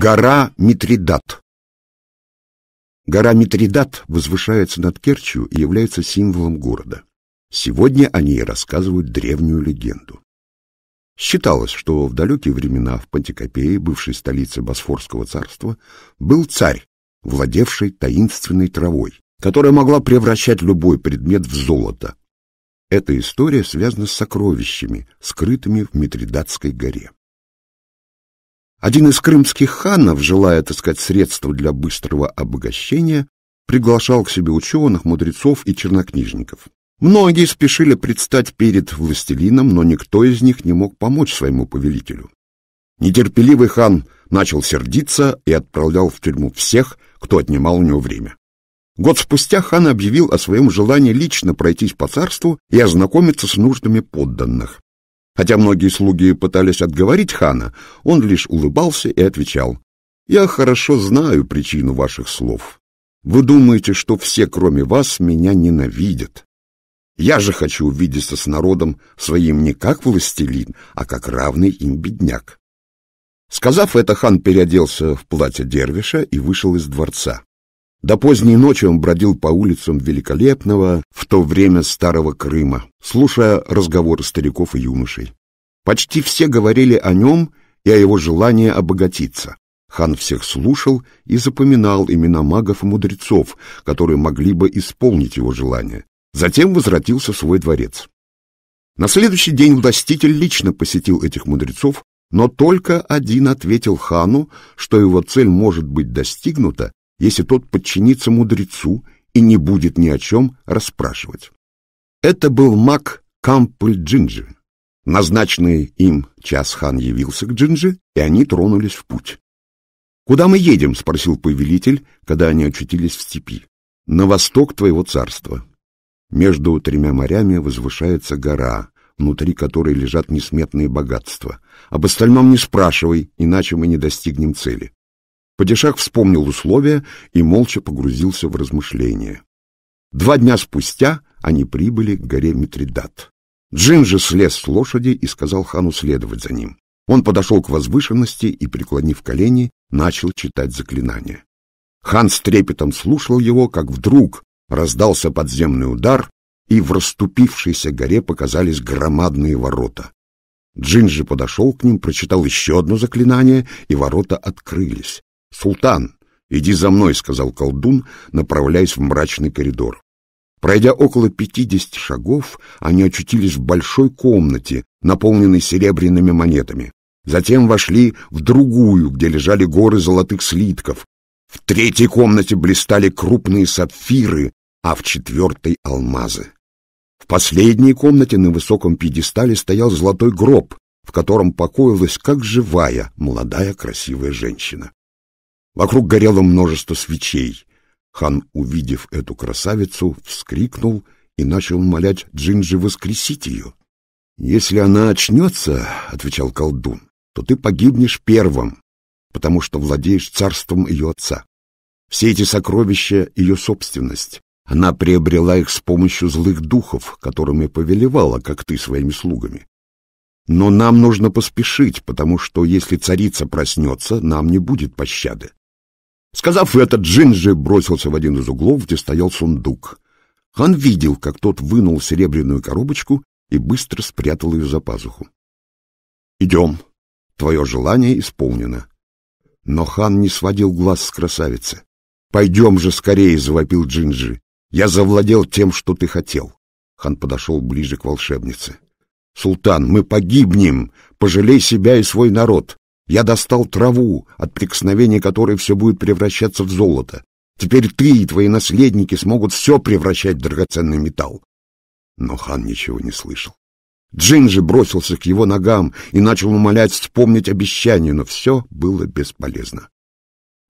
Гора Митридат Гора Митридат возвышается над Керчью и является символом города. Сегодня о ней рассказывают древнюю легенду. Считалось, что в далекие времена в Пантикопее, бывшей столице Босфорского царства, был царь, владевший таинственной травой, которая могла превращать любой предмет в золото. Эта история связана с сокровищами, скрытыми в Митридатской горе. Один из крымских ханов, желая отыскать средства для быстрого обогащения, приглашал к себе ученых, мудрецов и чернокнижников. Многие спешили предстать перед властелином, но никто из них не мог помочь своему повелителю. Нетерпеливый хан начал сердиться и отправлял в тюрьму всех, кто отнимал у него время. Год спустя хан объявил о своем желании лично пройтись по царству и ознакомиться с нуждами подданных. Хотя многие слуги пытались отговорить хана, он лишь улыбался и отвечал, «Я хорошо знаю причину ваших слов. Вы думаете, что все, кроме вас, меня ненавидят. Я же хочу увидеться с народом своим не как властелин, а как равный им бедняк». Сказав это, хан переоделся в платье дервиша и вышел из дворца. До поздней ночи он бродил по улицам великолепного в то время старого Крыма, слушая разговоры стариков и юношей. Почти все говорили о нем и о его желании обогатиться. Хан всех слушал и запоминал имена магов и мудрецов, которые могли бы исполнить его желание. Затем возвратился в свой дворец. На следующий день властитель лично посетил этих мудрецов, но только один ответил хану, что его цель может быть достигнута, если тот подчинится мудрецу и не будет ни о чем расспрашивать. Это был маг Кампль Джинджи. Назначенный им час хан явился к Джинджи, и они тронулись в путь. «Куда мы едем?» — спросил повелитель, когда они очутились в степи. «На восток твоего царства. Между тремя морями возвышается гора, внутри которой лежат несметные богатства. Об остальном не спрашивай, иначе мы не достигнем цели. Падишах вспомнил условия и молча погрузился в размышления. Два дня спустя они прибыли к горе Митридат. Джин же слез с лошади и сказал хану следовать за ним. Он подошел к возвышенности и, преклонив колени, начал читать заклинание. Хан с трепетом слушал его, как вдруг раздался подземный удар, и в расступившейся горе показались громадные ворота. Джинджи подошел к ним, прочитал еще одно заклинание, и ворота открылись. «Султан, иди за мной», — сказал колдун, направляясь в мрачный коридор. Пройдя около пятидесяти шагов, они очутились в большой комнате, наполненной серебряными монетами. Затем вошли в другую, где лежали горы золотых слитков. В третьей комнате блистали крупные сапфиры, а в четвертой — алмазы. В последней комнате на высоком пьедестале стоял золотой гроб, в котором покоилась как живая молодая красивая женщина. Вокруг горело множество свечей. Хан, увидев эту красавицу, вскрикнул и начал молять Джинджи воскресить ее. «Если она очнется, — отвечал колдун, — то ты погибнешь первым, потому что владеешь царством ее отца. Все эти сокровища — ее собственность. Она приобрела их с помощью злых духов, которыми повелевала, как ты, своими слугами. Но нам нужно поспешить, потому что если царица проснется, нам не будет пощады. Сказав это, Джинджи бросился в один из углов, где стоял сундук. Хан видел, как тот вынул серебряную коробочку и быстро спрятал ее за пазуху. «Идем. Твое желание исполнено». Но хан не сводил глаз с красавицы. «Пойдем же скорее!» — завопил Джинджи. «Я завладел тем, что ты хотел». Хан подошел ближе к волшебнице. «Султан, мы погибнем! Пожалей себя и свой народ! Я достал траву, от прикосновения которой все будет превращаться в золото. Теперь ты и твои наследники смогут все превращать в драгоценный металл. Но хан ничего не слышал. Джин бросился к его ногам и начал умолять вспомнить обещание, но все было бесполезно.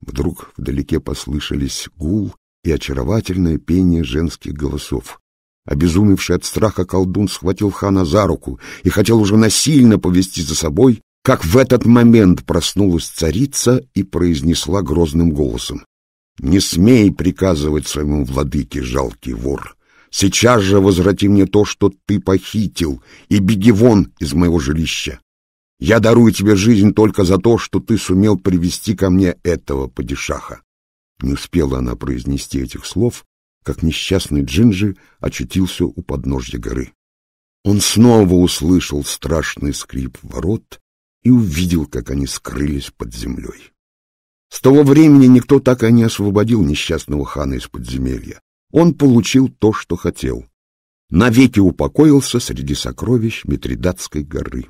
Вдруг вдалеке послышались гул и очаровательное пение женских голосов. Обезумевший от страха колдун схватил хана за руку и хотел уже насильно повести за собой, как в этот момент проснулась царица и произнесла грозным голосом. «Не смей приказывать своему владыке, жалкий вор! Сейчас же возврати мне то, что ты похитил, и беги вон из моего жилища! Я дарую тебе жизнь только за то, что ты сумел привести ко мне этого падишаха!» Не успела она произнести этих слов, как несчастный Джинджи очутился у подножья горы. Он снова услышал страшный скрип ворот, и увидел, как они скрылись под землей. С того времени никто так и не освободил несчастного хана из подземелья. Он получил то, что хотел. Навеки упокоился среди сокровищ Митридатской горы.